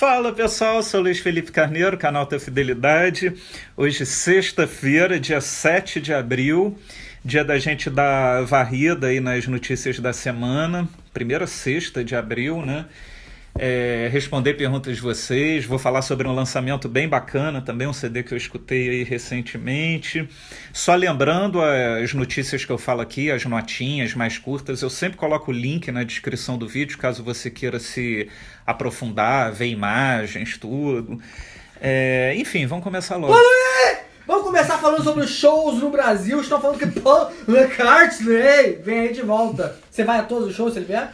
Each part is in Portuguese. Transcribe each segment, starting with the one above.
Fala pessoal, sou Luiz Felipe Carneiro, canal da Fidelidade. Hoje, sexta-feira, dia 7 de abril, dia da gente dar varrida aí nas notícias da semana, primeira sexta de abril, né? é, responder perguntas de vocês. Vou falar sobre um lançamento bem bacana também, um CD que eu escutei aí recentemente. Só lembrando é, as notícias que eu falo aqui, as notinhas mais curtas, eu sempre coloco o link na descrição do vídeo, caso você queira se aprofundar, ver imagens, tudo. É, enfim, vamos começar logo. Vamos começar falando sobre shows no Brasil. Estão falando que Paul McCartney né? vem aí de volta. Você vai a todos os shows se ele vier?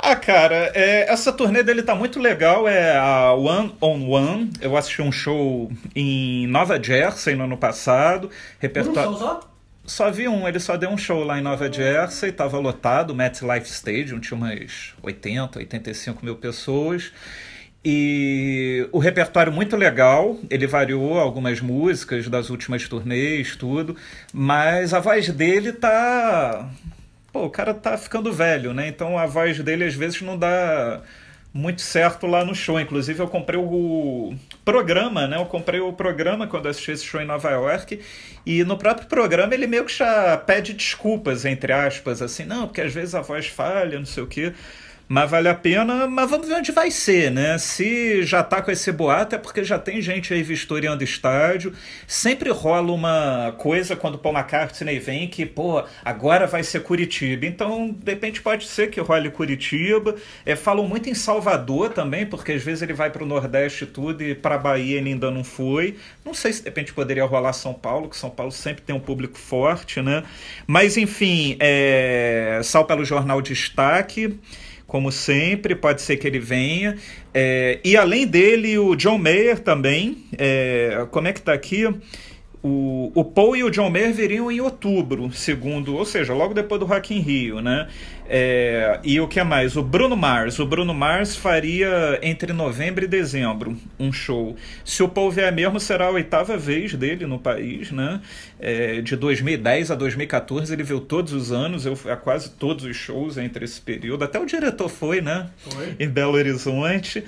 Ah, cara, é, essa turnê dele tá muito legal, é a One on One. Eu assisti um show em Nova Jersey no ano passado. Repertório... Um só? vi um, ele só deu um show lá em Nova Jersey, tava lotado, o Life Stadium tinha umas 80, 85 mil pessoas. E o repertório muito legal, ele variou algumas músicas das últimas turnês, tudo, mas a voz dele tá pô, o cara tá ficando velho, né? Então a voz dele às vezes não dá muito certo lá no show. Inclusive, eu comprei o programa, né? Eu comprei o programa quando assisti esse show em Nova York. E no próprio programa ele meio que já pede desculpas, entre aspas, assim, não, porque às vezes a voz falha, não sei o quê mas vale a pena. Mas vamos ver onde vai ser, né? Se já tá com esse boato, é porque já tem gente aí vistoriando estádio. Sempre rola uma coisa quando o Paul McCartney vem que, pô, agora vai ser Curitiba. Então, de repente, pode ser que role Curitiba. É, falam muito em Salvador também, porque às vezes ele vai para o Nordeste tudo e para Bahia ele ainda não foi. Não sei se de repente poderia rolar São Paulo, que São Paulo sempre tem um público forte, né? Mas, enfim, é... sal pelo Jornal Destaque como sempre, pode ser que ele venha. É, e além dele, o John Mayer também. É, como é que tá aqui? O, o Paul e o John Mayer viriam em outubro, segundo, ou seja, logo depois do Rock in Rio, né? É, e o que é mais? O Bruno Mars. O Bruno Mars faria entre novembro e dezembro um show. Se o Paul vier mesmo, será a oitava vez dele no país, né? É, de 2010 a 2014 ele viu todos os anos, eu fui a quase todos os shows entre esse período. Até o diretor foi, né? Foi. Em Belo Horizonte.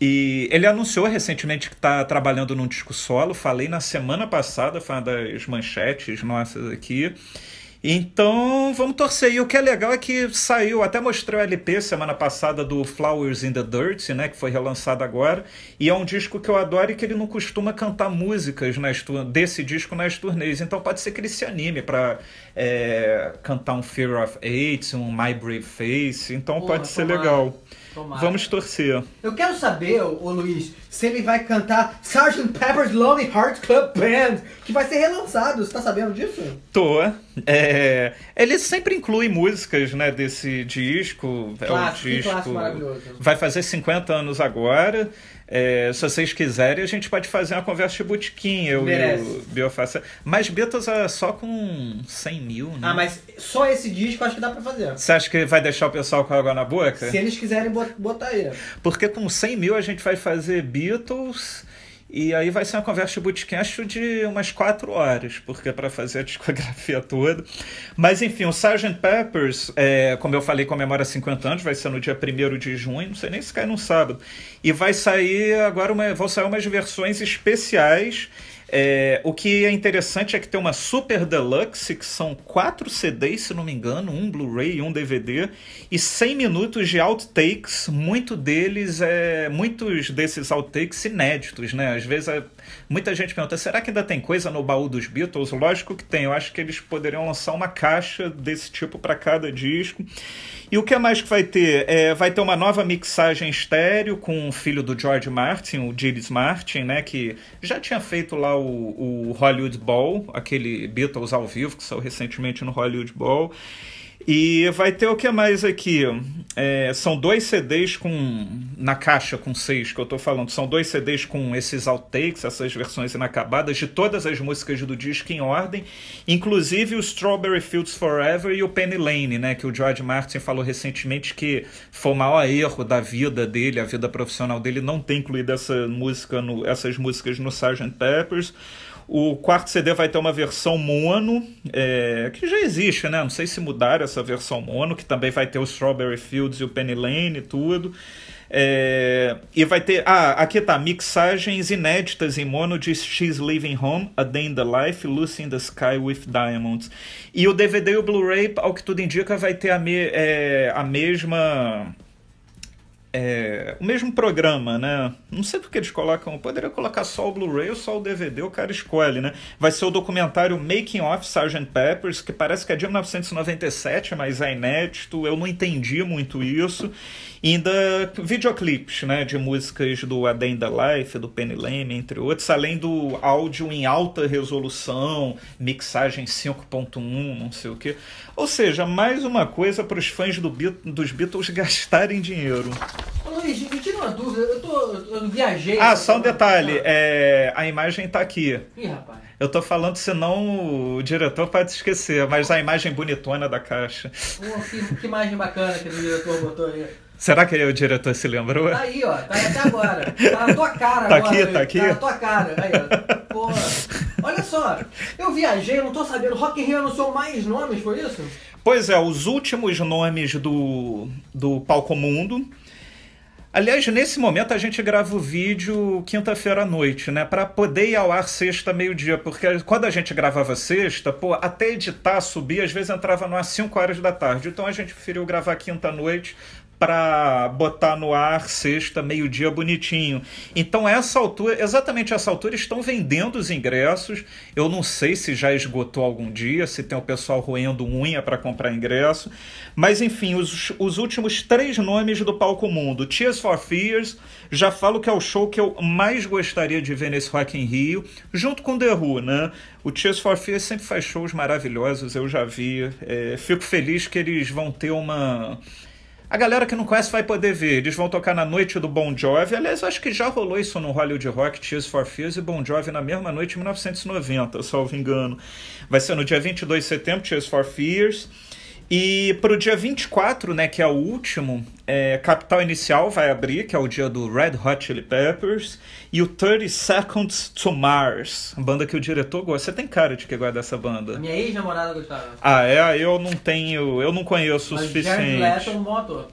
E ele anunciou recentemente que está trabalhando num disco solo. Falei na semana passada, foi uma das manchetes nossas aqui. Então vamos torcer. E o que é legal é que saiu, até mostrei o LP semana passada do Flowers in the Dirt, né? Que foi relançado agora. E é um disco que eu adoro e que ele não costuma cantar músicas nas desse disco nas turnês. Então pode ser que ele se anime para é, cantar um Fear of Eight, um My Brave Face. Então Porra, pode ser tomara, legal. Tomara. Vamos torcer. Eu quero saber, ô Luiz, se ele vai cantar Sgt. Pepper's Lonely Hearts Club Band, que vai ser relançado. Você tá sabendo disso? Tô. É, ele sempre inclui músicas né, desse disco. Clássico, é um disco. maravilhoso. Vai fazer 50 anos agora. É, se vocês quiserem, a gente pode fazer uma conversa de botiquim, eu Merece. e o Biofaça. Mas Betas é só com 100 mil, né? Ah, mas só esse disco acho que dá pra fazer. Você acha que vai deixar o pessoal com água na boca? Se eles quiserem botar ele. Porque com 100 mil a gente vai fazer Beatles... E aí vai ser uma conversa de bootcast de umas quatro horas, porque é para fazer a discografia toda. Mas enfim, o Sgt. Peppers, é, como eu falei, comemora 50 anos, vai ser no dia 1 de junho, não sei nem se cai num sábado. E vai sair agora uma, vão sair umas versões especiais é, o que é interessante é que tem uma Super Deluxe, que são quatro CDs, se não me engano, um Blu-ray e um DVD, e 100 minutos de outtakes, muito deles, é, muitos desses outtakes inéditos, né? Às vezes é, muita gente pergunta, será que ainda tem coisa no baú dos Beatles? Lógico que tem, eu acho que eles poderiam lançar uma caixa desse tipo para cada disco. E o que mais que vai ter? É, vai ter uma nova mixagem estéreo com o filho do George Martin, o Gilles Martin, né? Que já tinha feito lá o, o Hollywood Bowl, aquele Beatles ao vivo que saiu recentemente no Hollywood Bowl. E vai ter o que mais aqui? É, são dois CDs com na caixa com seis que eu tô falando. São dois CDs com esses outtakes, essas versões inacabadas de todas as músicas do disco em ordem, inclusive o Strawberry Fields Forever e o Penny Lane, né? Que o George Martin falou recentemente que foi o maior erro da vida dele, a vida profissional dele, não ter incluído essa música no, essas músicas no Sgt. Peppers. O quarto CD vai ter uma versão mono, é, que já existe, né? Não sei se mudaram essa versão mono, que também vai ter o Strawberry Fields e o Penny Lane e tudo. É, e vai ter. Ah, aqui tá: mixagens inéditas em mono de She's Leaving Home, A Day in the Life, Lucy in the Sky with Diamonds. E o DVD e o Blu-ray, ao que tudo indica, vai ter a, me, é, a mesma é, o mesmo programa, né? Não sei porque eles colocam. Eu poderia colocar só o Blu-ray ou só o DVD, o cara escolhe, né? Vai ser o documentário Making of Sgt. Peppers, que parece que é de 1997, mas é inédito. Eu não entendi muito isso ainda videoclipes, né, de músicas do Adenda Life, do Penny Lane, entre outros, além do áudio em alta resolução, mixagem 5.1, não sei o quê. Ou seja, mais uma coisa para os fãs do dos Beatles gastarem dinheiro. Luiz, me tira uma dúvida, eu, tô, eu viajei. Ah, só um detalhe, é, a imagem está aqui. Ih, rapaz. Eu tô falando, senão o diretor pode esquecer, mas a imagem bonitona da caixa. Pô, que, que imagem bacana que o diretor botou aí. Será que é o diretor se lembrou? Tá aí, ó. Tá aí até agora. Tá na tua cara tá agora. tá aqui, tá aqui? Tá na tua cara. Aí, ó. Porra. Olha só. Eu viajei, não tô sabendo. Rock in Rio anunciou mais nomes, foi isso? Pois é, os últimos nomes do, do Palco Mundo. Aliás, nesse momento a gente grava o vídeo quinta-feira à noite, né? Para poder ir ao ar sexta meio-dia, porque quando a gente gravava sexta, pô, até editar, subir, às vezes entrava no ar 5 horas da tarde. Então a gente preferiu gravar quinta à noite para botar no ar sexta, meio-dia bonitinho. Então, essa altura, exatamente essa altura, estão vendendo os ingressos. Eu não sei se já esgotou algum dia, se tem o pessoal roendo unha para comprar ingresso. Mas, enfim, os, os últimos três nomes do palco mundo: Tears for Fears, já falo que é o show que eu mais gostaria de ver nesse Rock in Rio, junto com The Who, né? O Tears for Fears sempre faz shows maravilhosos, eu já vi. É, fico feliz que eles vão ter uma a galera que não conhece vai poder ver. Eles vão tocar na noite do Bon Jovi. Aliás, acho que já rolou isso no Hollywood Rock, Tears for Fears e Bon Jovi na mesma noite, em 1990, salvo engano. Vai ser no dia 22 de setembro, Tears for Fears. E para o dia 24, né, que é o último, é, Capital Inicial vai abrir, que é o dia do Red Hot Chili Peppers, e o 30 Seconds to Mars, banda que o diretor gosta. Você tem cara de que gosta dessa banda? Minha ex-namorada gostava. Ah, é? Ah, eu não tenho, eu não conheço Mas o suficiente. Jared Leto é um bom ator.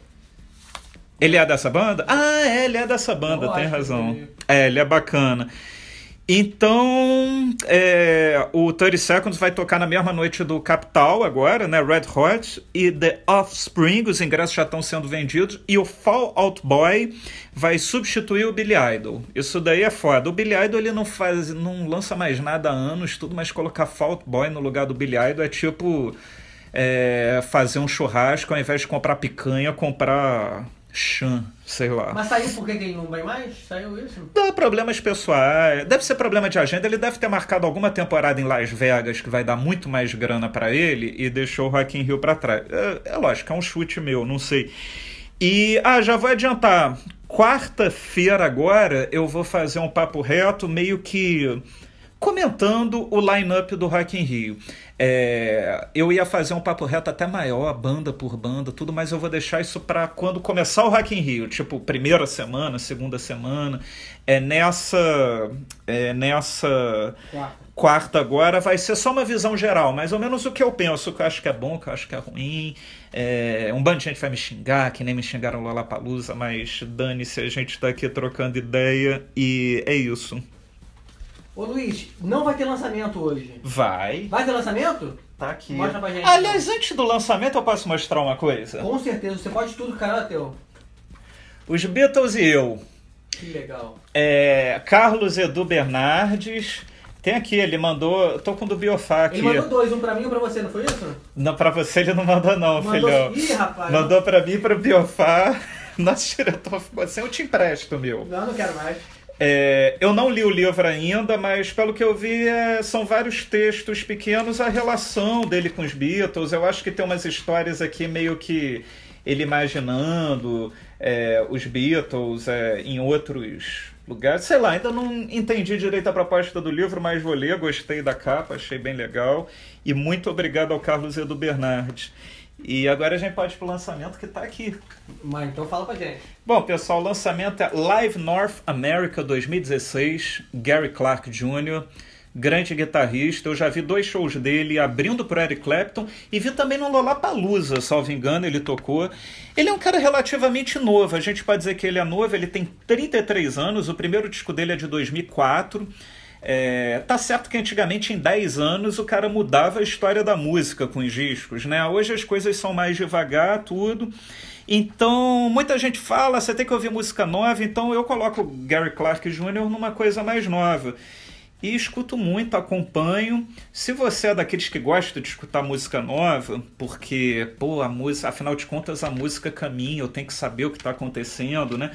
Ele é dessa banda? Ah, é, ele é dessa banda, tem razão. É, ele é bacana. Então, é, o 30 Seconds vai tocar na mesma noite do Capital agora, né? Red Hot e The Offspring, os ingressos já estão sendo vendidos. E o Fall Out Boy vai substituir o Billy Idol. Isso daí é foda. O Billy Idol ele não faz, não lança mais nada há anos, tudo, mas colocar Fall Out Boy no lugar do Billy Idol é tipo é, fazer um churrasco ao invés de comprar picanha, comprar Chan, sei lá. Mas saiu por que ele não vai mais? Saiu isso? Dá problemas pessoais. Deve ser problema de agenda. Ele deve ter marcado alguma temporada em Las Vegas que vai dar muito mais grana para ele e deixou o Rock in Rio pra trás. É, é lógico, é um chute meu, não sei. E, ah, já vou adiantar. Quarta-feira agora eu vou fazer um papo reto meio que comentando o line-up do Rock in Rio. É, eu ia fazer um papo reto até maior, banda por banda, tudo, mas eu vou deixar isso para quando começar o Rock in Rio, tipo primeira semana, segunda semana. É nessa, é nessa quarta. quarta agora vai ser só uma visão geral, mais ou menos o que eu penso, o que eu acho que é bom, o que eu acho que é ruim. É, um bando de gente vai me xingar, que nem me xingaram lá Palusa, mas dane-se, a gente está aqui trocando ideia e é isso. Ô Luiz, não vai ter lançamento hoje. Vai. Vai ter lançamento? Tá aqui. Mostra pra gente. Aliás, então. antes do lançamento eu posso mostrar uma coisa? Com certeza, você pode tudo, cara, é teu. Os Beatles e eu. Que legal. É, Carlos Edu Bernardes. Tem aqui, ele mandou. Tô com o do Biofá aqui. Ele mandou dois, um pra mim e um pra você, não foi isso? Não, pra você ele não mandou, não, mandou... filhão. Ih, rapaz. Mandou pra mim e pro Biofá. Nosso diretor ficou assim, eu te empresto, meu. Não, não quero mais. É, eu não li o livro ainda, mas pelo que eu vi, é, são vários textos pequenos a relação dele com os Beatles. Eu acho que tem umas histórias aqui meio que ele imaginando é, os Beatles é, em outros lugares. Sei lá, ainda não entendi direito a proposta do livro, mas vou ler. Gostei da capa, achei bem legal. E muito obrigado ao Carlos Edu Bernardes. E agora a gente pode ir pro lançamento que está aqui. Mas então fala pra gente. Bom, pessoal, o lançamento é Live North America 2016, Gary Clark Jr., grande guitarrista. Eu já vi dois shows dele abrindo pro Eric Clapton e vi também no Lollapalooza, salvo engano, ele tocou. Ele é um cara relativamente novo, a gente pode dizer que ele é novo, ele tem 33 anos, o primeiro disco dele é de 2004. É, tá certo que antigamente, em 10 anos, o cara mudava a história da música com os discos, né? Hoje as coisas são mais devagar, tudo. Então, muita gente fala, você tem que ouvir música nova, então eu coloco Gary Clark Jr. numa coisa mais nova. E escuto muito, acompanho. Se você é daqueles que gosta de escutar música nova, porque, pô, a música, afinal de contas, a música caminha, eu tenho que saber o que está acontecendo, né?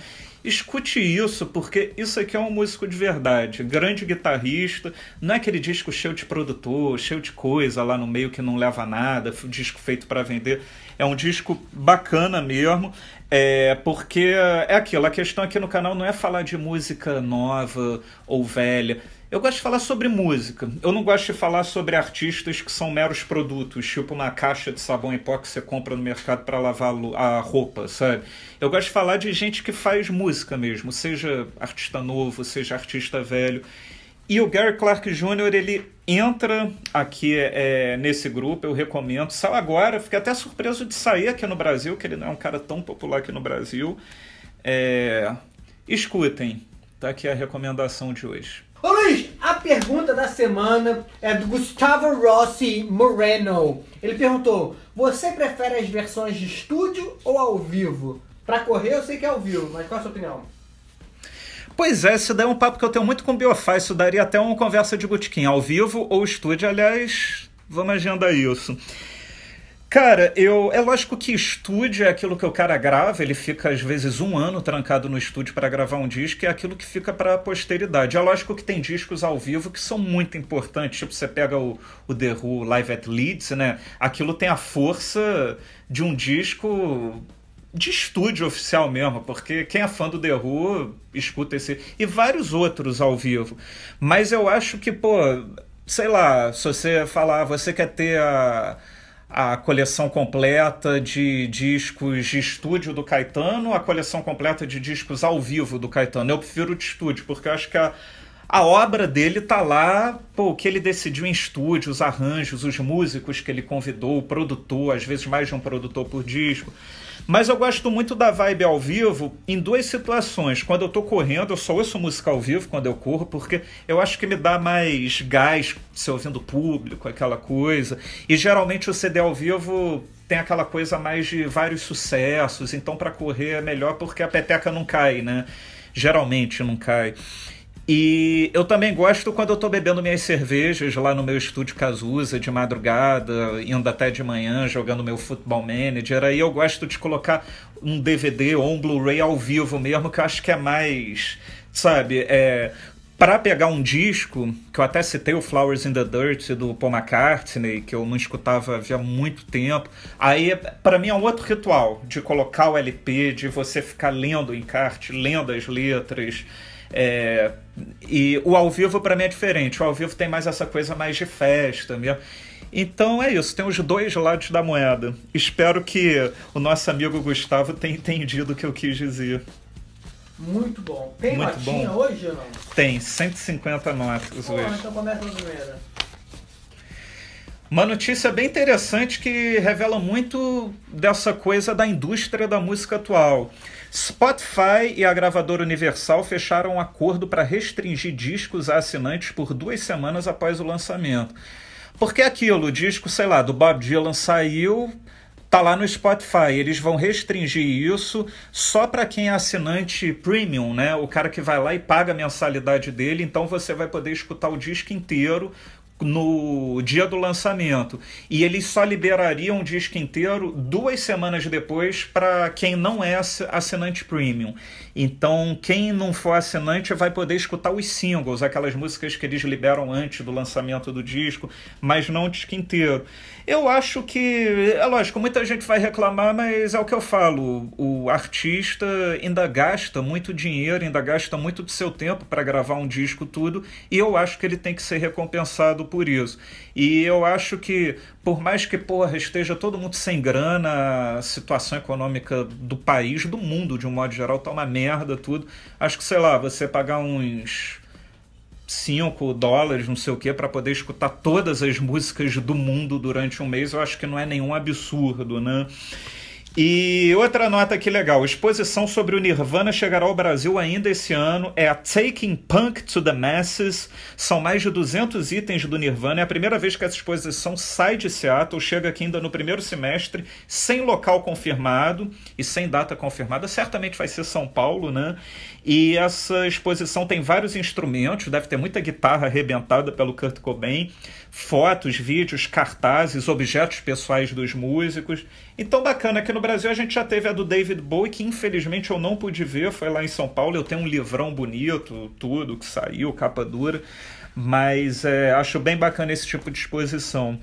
escute isso, porque isso aqui é um músico de verdade, grande guitarrista, não é aquele disco cheio de produtor, cheio de coisa lá no meio que não leva a nada, disco feito para vender. É um disco bacana mesmo, é porque é aquilo, a questão aqui no canal não é falar de música nova ou velha, eu gosto de falar sobre música. Eu não gosto de falar sobre artistas que são meros produtos, tipo uma caixa de sabão em pó que você compra no mercado para lavar a roupa, sabe? Eu gosto de falar de gente que faz música mesmo, seja artista novo, seja artista velho. E o Gary Clark Jr., ele entra aqui é, nesse grupo, eu recomendo. Saiu agora, fiquei até surpreso de sair aqui no Brasil, que ele não é um cara tão popular aqui no Brasil. É... Escutem, tá aqui a recomendação de hoje. Ô Luiz, a pergunta da semana é do Gustavo Rossi Moreno. Ele perguntou: Você prefere as versões de estúdio ou ao vivo? Pra correr eu sei que é ao vivo, mas qual a sua opinião? Pois é, isso daí é um papo que eu tenho muito com o Biofá, isso daria até uma conversa de botiquim, ao vivo ou estúdio, aliás, vamos agendar isso. Cara, eu é lógico que estúdio é aquilo que o cara grava, ele fica às vezes um ano trancado no estúdio para gravar um disco, é aquilo que fica para a posteridade. É lógico que tem discos ao vivo que são muito importantes, tipo você pega o, o The Who Live at Leeds, né? Aquilo tem a força de um disco de estúdio oficial mesmo, porque quem é fã do The Who escuta esse e vários outros ao vivo. Mas eu acho que, pô, sei lá, se você falar, ah, você quer ter a a coleção completa de discos de estúdio do Caetano, a coleção completa de discos ao vivo do Caetano. Eu prefiro de estúdio, porque eu acho que a, a obra dele tá lá, pô, o que ele decidiu em estúdio, os arranjos, os músicos que ele convidou, o produtor, às vezes mais de um produtor por disco. Mas eu gosto muito da vibe ao vivo em duas situações. Quando eu tô correndo, eu só ouço música ao vivo quando eu corro, porque eu acho que me dá mais gás se ouvindo público, aquela coisa. E geralmente o CD ao vivo tem aquela coisa mais de vários sucessos, então para correr é melhor porque a peteca não cai, né? Geralmente não cai. E eu também gosto quando eu estou bebendo minhas cervejas lá no meu estúdio Cazuza, de madrugada, indo até de manhã, jogando meu futebol manager. Aí eu gosto de colocar um DVD ou um Blu-ray ao vivo mesmo, que eu acho que é mais. Sabe, é, para pegar um disco, que eu até citei o Flowers in the Dirt do Paul McCartney, que eu não escutava havia muito tempo. Aí, para mim, é um outro ritual de colocar o LP, de você ficar lendo o encarte, lendo as letras. É, e o ao vivo para mim é diferente. O ao vivo tem mais essa coisa mais de festa mesmo. Né? Então é isso, tem os dois lados da moeda. Espero que o nosso amigo Gustavo tenha entendido o que eu quis dizer. Muito bom. Tem Muito notinha bom. hoje ou não? Tem, 150 notas Pô, hoje. Então começa a primeira. Uma notícia bem interessante que revela muito dessa coisa da indústria da música atual. Spotify e a gravadora Universal fecharam um acordo para restringir discos a assinantes por duas semanas após o lançamento. Porque aquilo, o disco, sei lá, do Bob Dylan saiu, tá lá no Spotify. Eles vão restringir isso só para quem é assinante premium, né? O cara que vai lá e paga a mensalidade dele, então você vai poder escutar o disco inteiro no dia do lançamento e eles só liberariam um disco inteiro duas semanas depois para quem não é assinante premium. Então, quem não for assinante vai poder escutar os singles, aquelas músicas que eles liberam antes do lançamento do disco, mas não o disco inteiro. Eu acho que, é lógico, muita gente vai reclamar, mas é o que eu falo: o artista ainda gasta muito dinheiro, ainda gasta muito do seu tempo para gravar um disco, tudo, e eu acho que ele tem que ser recompensado por isso. E eu acho que, por mais que, porra, esteja todo mundo sem grana, a situação econômica do país, do mundo de um modo geral, está uma merda merda, tudo. Acho que, sei lá, você pagar uns 5 dólares, não sei o que, para poder escutar todas as músicas do mundo durante um mês, eu acho que não é nenhum absurdo, né? E outra nota aqui legal: exposição sobre o Nirvana chegará ao Brasil ainda esse ano. É a Taking Punk to the Masses. São mais de 200 itens do Nirvana. É a primeira vez que essa exposição sai de Seattle, chega aqui ainda no primeiro semestre, sem local confirmado e sem data confirmada. Certamente vai ser São Paulo, né? E essa exposição tem vários instrumentos, deve ter muita guitarra arrebentada pelo Kurt Cobain, fotos, vídeos, cartazes, objetos pessoais dos músicos. Então, bacana, aqui no Brasil a gente já teve a do David Bowie, que infelizmente eu não pude ver, foi lá em São Paulo. Eu tenho um livrão bonito, tudo que saiu, capa dura, mas é, acho bem bacana esse tipo de exposição.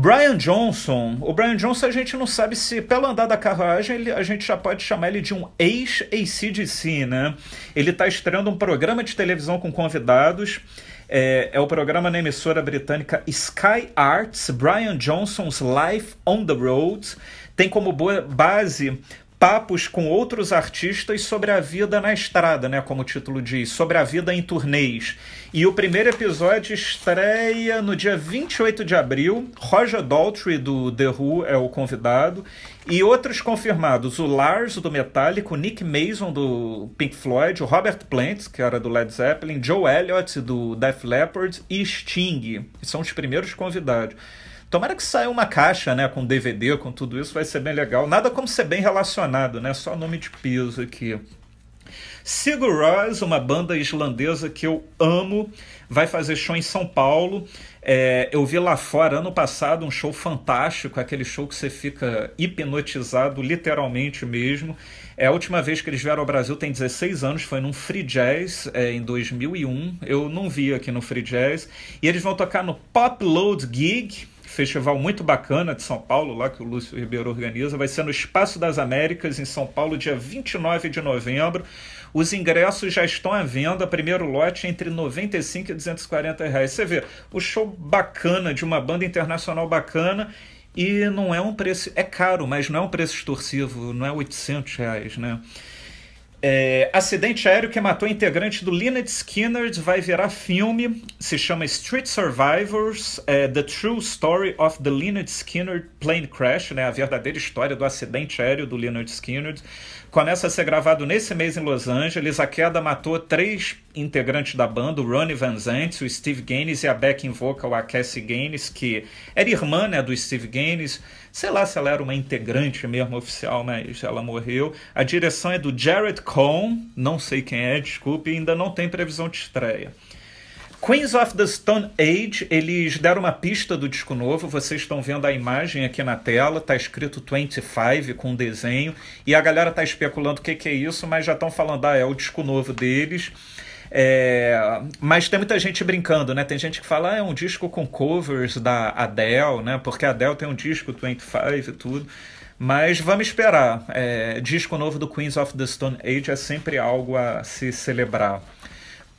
Brian Johnson. O Brian Johnson a gente não sabe se, pelo andar da carruagem, ele, a gente já pode chamar ele de um ex-ACDC, né? Ele está estreando um programa de televisão com convidados. É, é, o programa na emissora britânica Sky Arts, Brian Johnson's Life on the Road. Tem como base papos com outros artistas sobre a vida na estrada, né, como o título diz, sobre a vida em turnês. E o primeiro episódio estreia no dia 28 de abril. Roger Daltrey do The Who é o convidado e outros confirmados, o Lars do Metallica, o Nick Mason do Pink Floyd, o Robert Plant, que era do Led Zeppelin, Joe Elliott do Def Leppard e Sting. São os primeiros convidados. Tomara que saia uma caixa, né, com DVD, com tudo isso, vai ser bem legal. Nada como ser bem relacionado, né? Só nome de peso aqui. Sigur Rós, uma banda islandesa que eu amo, vai fazer show em São Paulo. É, eu vi lá fora ano passado um show fantástico, aquele show que você fica hipnotizado, literalmente mesmo. É a última vez que eles vieram ao Brasil tem 16 anos, foi num Free Jazz é, em 2001. Eu não vi aqui no Free Jazz. E eles vão tocar no Pop Load Gig festival muito bacana de São Paulo, lá que o Lúcio Ribeiro organiza, vai ser no Espaço das Américas, em São Paulo, dia 29 de novembro. Os ingressos já estão à venda, primeiro lote entre 95 e 240 reais. Você vê, o show bacana de uma banda internacional bacana e não é um preço, é caro, mas não é um preço extorsivo, não é 800 reais, né? É, acidente aéreo que matou integrante do Lynyrd Skynyrd vai virar filme. Se chama Street Survivors: é, The True Story of the Lynyrd Skynyrd Plane Crash, né? A verdadeira história do acidente aéreo do Lynyrd Skynyrd. Começa a ser gravado nesse mês em Los Angeles. A queda matou três integrantes da banda, o Ronnie Van Zant, o Steve Gaines e a backing vocal, a Cassie Gaines, que era irmã né, do Steve Gaines. Sei lá se ela era uma integrante mesmo oficial, mas ela morreu. A direção é do Jared Cohn, não sei quem é, desculpe, ainda não tem previsão de estreia. Queens of the Stone Age, eles deram uma pista do disco novo, vocês estão vendo a imagem aqui na tela, tá escrito 25 com um desenho, e a galera tá especulando o que, que é isso, mas já estão falando, ah, é o disco novo deles. É, mas tem muita gente brincando, né? Tem gente que fala, ah, é um disco com covers da Adele, né? Porque a Adele tem um disco 25 e tudo. Mas vamos esperar. É, disco novo do Queens of the Stone Age é sempre algo a se celebrar.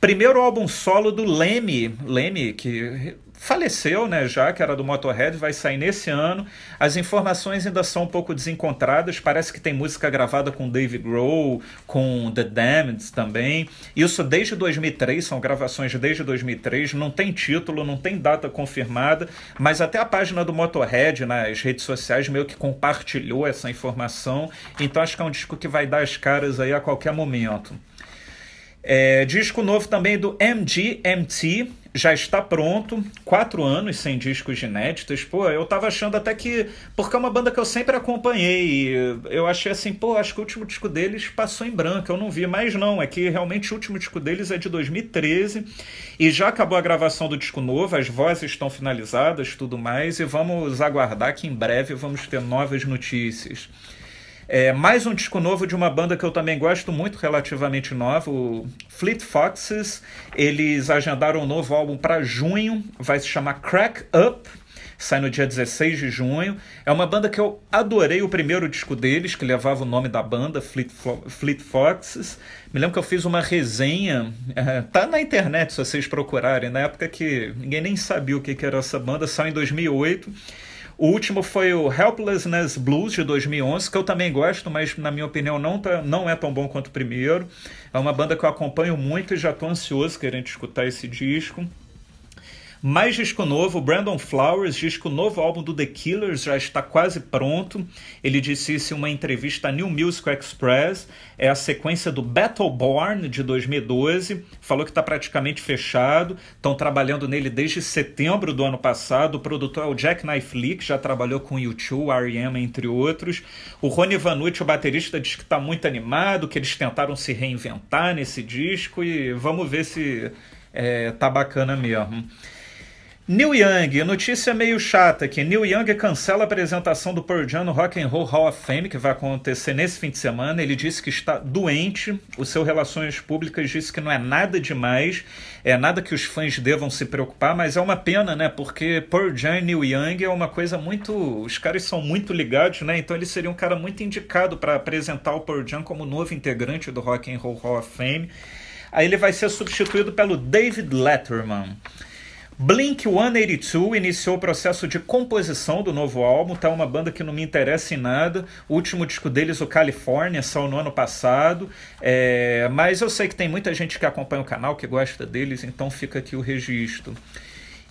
Primeiro álbum solo do Leme, Leme que faleceu, né, já que era do Motorhead, vai sair nesse ano. As informações ainda são um pouco desencontradas, parece que tem música gravada com Dave Grohl, com The Damned também. Isso desde 2003, são gravações desde 2003, não tem título, não tem data confirmada, mas até a página do Motorhead nas redes sociais meio que compartilhou essa informação. Então acho que é um disco que vai dar as caras aí a qualquer momento. É, disco novo também do MGMT, já está pronto, quatro anos sem discos inéditos, pô, eu tava achando até que, porque é uma banda que eu sempre acompanhei, eu achei assim, pô, acho que o último disco deles passou em branco, eu não vi, mas não, é que realmente o último disco deles é de 2013, e já acabou a gravação do disco novo, as vozes estão finalizadas, tudo mais, e vamos aguardar que em breve vamos ter novas notícias. É, mais um disco novo de uma banda que eu também gosto muito, relativamente nova, o Fleet Foxes. Eles agendaram um novo álbum para junho, vai se chamar Crack Up. Sai no dia 16 de junho. É uma banda que eu adorei o primeiro disco deles, que levava o nome da banda, Fleet, Fo Fleet Foxes. Me lembro que eu fiz uma resenha, é, tá na internet se vocês procurarem, na época que ninguém nem sabia o que, que era essa banda, saiu em 2008. O último foi o Helplessness Blues de 2011, que eu também gosto, mas na minha opinião não, tá, não é tão bom quanto o primeiro. É uma banda que eu acompanho muito e já estou ansioso querendo escutar esse disco. Mais disco novo, Brandon Flowers diz que o novo álbum do The Killers já está quase pronto. Ele disse isso em uma entrevista à New Music Express. É a sequência do Battleborn de 2012. Falou que está praticamente fechado. Estão trabalhando nele desde setembro do ano passado. O produtor é o Jack Knife Lee, que já trabalhou com U2, R.E.M., entre outros. O Rony Vanucci, o baterista, diz que está muito animado, que eles tentaram se reinventar nesse disco e vamos ver se é, tá bacana mesmo. Neil Young, notícia é meio chata que Neil Young cancela a apresentação do Pearl Jam no Rock and Roll Hall of Fame, que vai acontecer nesse fim de semana. Ele disse que está doente. O seu Relações Públicas disse que não é nada demais, é nada que os fãs devam se preocupar, mas é uma pena, né? Porque Pearl Jam e Neil Young é uma coisa muito... Os caras são muito ligados, né? Então ele seria um cara muito indicado para apresentar o Pearl Jam como novo integrante do Rock and Roll Hall of Fame. Aí ele vai ser substituído pelo David Letterman. Blink 182 iniciou o processo de composição do novo álbum, tá uma banda que não me interessa em nada. O último disco deles, o California, saiu no ano passado. É... mas eu sei que tem muita gente que acompanha o canal, que gosta deles, então fica aqui o registro.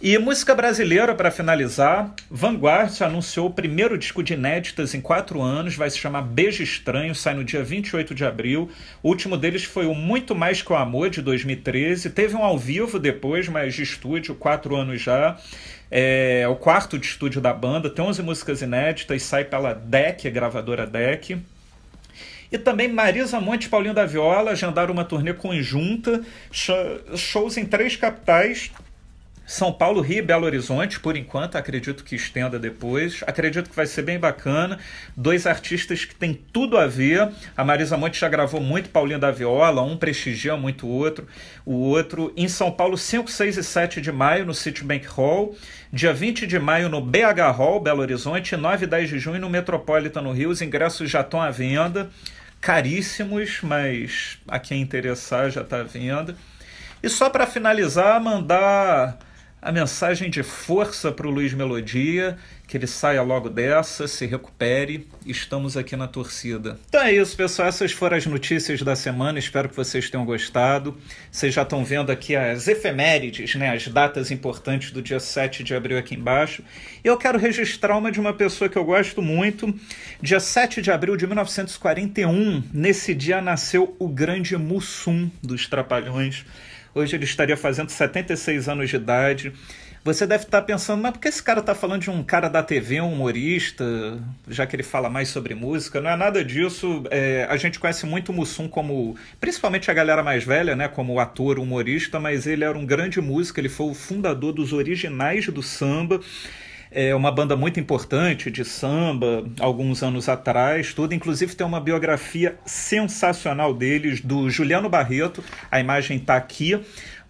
E música brasileira, para finalizar, Vanguard anunciou o primeiro disco de inéditas em quatro anos, vai se chamar Beijo Estranho, sai no dia 28 de abril. O último deles foi o Muito Mais Que o Amor, de 2013. Teve um ao vivo depois, mas de estúdio, quatro anos já. É, é o quarto de estúdio da banda, tem 11 músicas inéditas, sai pela DEC, gravadora DEC. E também Marisa Monte e Paulinho da Viola agendaram uma turnê conjunta, shows em três capitais são Paulo, Rio e Belo Horizonte, por enquanto, acredito que estenda depois. Acredito que vai ser bem bacana. Dois artistas que têm tudo a ver. A Marisa Monte já gravou muito Paulinho da Viola, um prestigia muito o outro. O outro em São Paulo, 5, 6 e 7 de maio no Citibank Hall, dia 20 de maio no BH Hall, Belo Horizonte, 9 e 10 de junho no Metropolitan no Rio. Os ingressos já estão à venda. Caríssimos, mas a quem interessar já está à venda. E só para finalizar, mandar a mensagem de força para o Luiz Melodia, que ele saia logo dessa, se recupere. Estamos aqui na torcida. Então é isso, pessoal. Essas foram as notícias da semana. Espero que vocês tenham gostado. Vocês já estão vendo aqui as efemérides, né? as datas importantes do dia 7 de abril aqui embaixo. Eu quero registrar uma de uma pessoa que eu gosto muito. Dia 7 de abril de 1941, nesse dia nasceu o grande Mussum dos Trapalhões. Hoje ele estaria fazendo 76 anos de idade. Você deve estar pensando, mas por que esse cara está falando de um cara da TV, um humorista, já que ele fala mais sobre música? Não é nada disso. É, a gente conhece muito o Mussum como, principalmente a galera mais velha, né, como ator, humorista, mas ele era um grande músico, ele foi o fundador dos originais do samba é uma banda muito importante de samba, alguns anos atrás, tudo. Inclusive tem uma biografia sensacional deles, do Juliano Barreto, a imagem está aqui.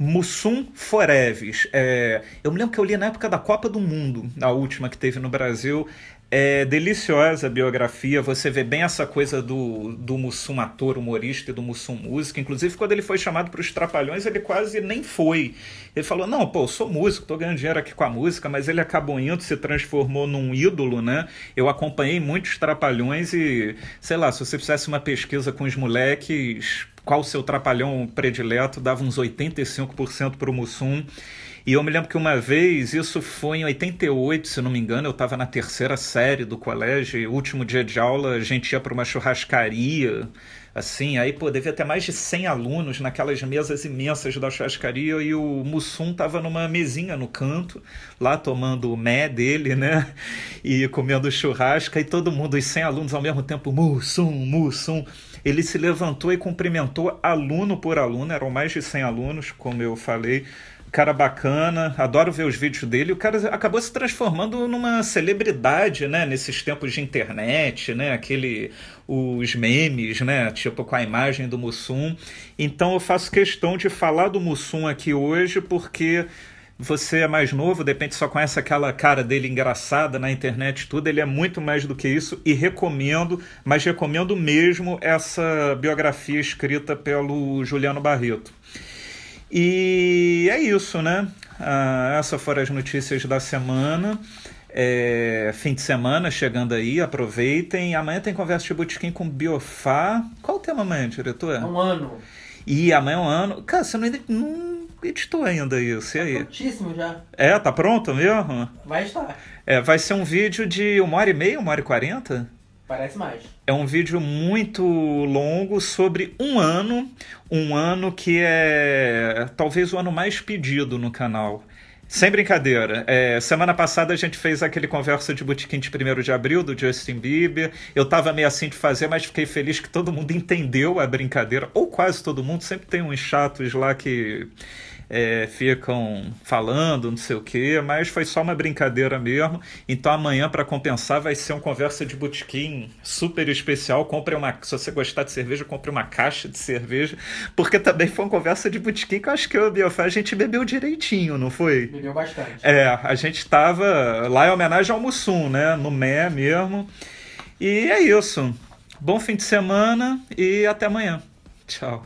Mussum Foreves. É, eu me lembro que eu li na época da Copa do Mundo, a última que teve no Brasil, é deliciosa a biografia, você vê bem essa coisa do, do Mussum ator, humorista e do Mussum músico. Inclusive, quando ele foi chamado para os Trapalhões, ele quase nem foi. Ele falou: Não, pô, eu sou músico, tô ganhando dinheiro aqui com a música, mas ele acabou indo, se transformou num ídolo, né? Eu acompanhei muitos Trapalhões e, sei lá, se você fizesse uma pesquisa com os moleques, qual o seu Trapalhão predileto, dava uns 85% para o Mussum. E eu me lembro que uma vez, isso foi em 88, se não me engano, eu estava na terceira série do colégio, último dia de aula, a gente ia para uma churrascaria, assim, aí pô, devia ter mais de 100 alunos naquelas mesas imensas da churrascaria e o Mussum tava numa mesinha no canto, lá tomando o mé dele, né, e comendo churrasca e todo mundo, os 100 alunos ao mesmo tempo, Mussum, Mussum, ele se levantou e cumprimentou aluno por aluno, eram mais de 100 alunos, como eu falei, cara bacana, adoro ver os vídeos dele. O cara acabou se transformando numa celebridade, né? Nesses tempos de internet, né? Aquele, os memes, né? Tipo com a imagem do Mussum. Então eu faço questão de falar do Mussum aqui hoje porque você é mais novo, de repente só conhece aquela cara dele engraçada na internet tudo, ele é muito mais do que isso e recomendo, mas recomendo mesmo essa biografia escrita pelo Juliano Barreto. E é isso, né? Ah, essas foram as notícias da semana. É, fim de semana chegando aí, aproveitem. Amanhã tem conversa de botequim com Biofá. Qual o tema amanhã, diretor? É um ano. E amanhã é um ano. Cara, você não, não editou ainda isso. E tá aí? Tá prontíssimo já. É, tá pronto mesmo? Vai estar. É, vai ser um vídeo de uma hora e meia, uma hora e quarenta? Parece mais. É um vídeo muito longo sobre um ano, um ano que é talvez o ano mais pedido no canal. Sem brincadeira. É, semana passada a gente fez aquele conversa de botequim de 1 de abril do Justin Bieber. Eu tava meio assim de fazer, mas fiquei feliz que todo mundo entendeu a brincadeira, ou quase todo mundo. Sempre tem uns chatos lá que é, ficam falando, não sei o quê, mas foi só uma brincadeira mesmo. Então amanhã, para compensar, vai ser um conversa de botequim super especial. Compre uma, se você gostar de cerveja, compre uma caixa de cerveja, porque também foi uma conversa de botequim que eu acho que eu e Biofé, a gente bebeu direitinho, não foi? Bebeu bastante. É, a gente tava lá em homenagem ao Mussum, né? No Mé mesmo. E é isso. Bom fim de semana e até amanhã. Tchau.